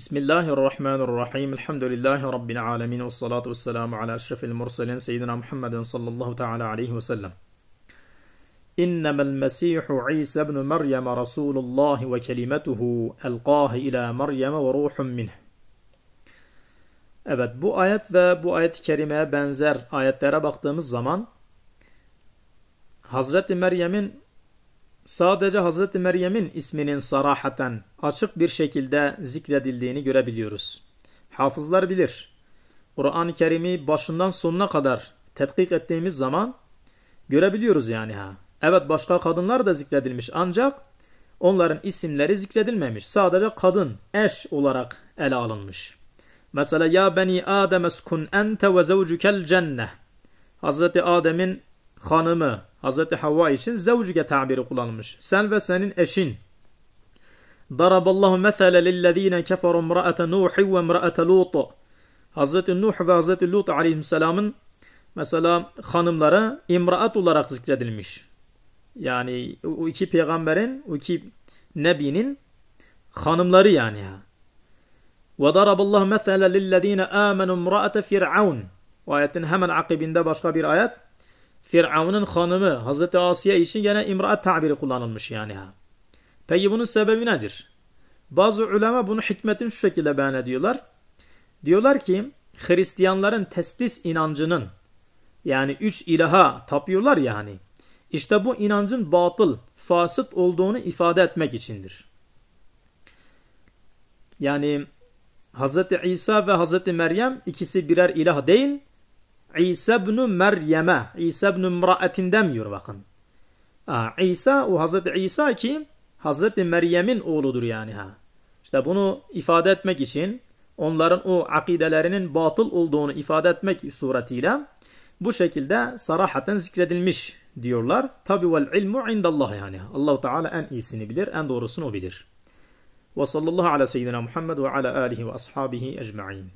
بسم الله الرحمن الرحيم الحمد لله رب العالمين والصلاة والسلام على أشرف المرسلين سيدنا محمد صلى الله تعالى عليه وسلم إنما المسيح عيسى ابن مريم رسول الله وكلمته ألقاه إلى مريم وروح منه Evet bu ayet ve bu ayet-i kerimeye benzer ayetlere baktığımız zaman Hazreti Meryem'in sadece Hazreti Meryem'in isminin sarahaten açık bir şekilde zikredildiğini görebiliyoruz. Hafızlar bilir. Kur'an-ı Kerim'i başından sonuna kadar tetkik ettiğimiz zaman görebiliyoruz yani ha. Evet başka kadınlar da zikredilmiş ancak onların isimleri zikredilmemiş. Sadece kadın, eş olarak ele alınmış. Mesela ya beni Adem eskun ente ve zevcukel cenne. Hazreti Adem'in hanımı Hazreti Havva için zevcüge tabiri kullanılmış. Sen ve senin eşin. Daraballahu mesele lillezine keferu mra'ate Nuhi ve mra'ate Lut. Hazreti Nuh ve Hazreti Lut aleyhisselamın mesela hanımları imraat olarak zikredilmiş. Yani o iki peygamberin, o iki nebinin hanımları yani. Ve daraballahu mesele lillezine amenu mra'ate Fir'aun. O ayetin hemen akibinde başka bir ayet. Firavun'un hanımı Hazreti Asiye için gene imraat tabiri kullanılmış yani. Peki bunun sebebi nedir? Bazı ulema bunu hikmetin şu şekilde beyan ediyorlar. Diyorlar ki Hristiyanların testis inancının yani üç ilaha tapıyorlar yani. Ya hani, işte bu inancın batıl, fasıt olduğunu ifade etmek içindir. Yani Hz. İsa ve Hz. Meryem ikisi birer ilah değil, İsa bin Meryem'e. İsa bin Mra'atin demiyor bakın. Ha, İsa o Hazreti İsa ki Hazreti Meryem'in oğludur yani ha. İşte bunu ifade etmek için onların o akidelerinin batıl olduğunu ifade etmek suretiyle bu şekilde sarahaten zikredilmiş diyorlar. Tabi vel ilmu indallah yani. Allahu Teala en iyisini bilir, en doğrusunu o bilir. Ve sallallahu ala seyyidina Muhammed ve ala alihi ve ashabihi ecma'in.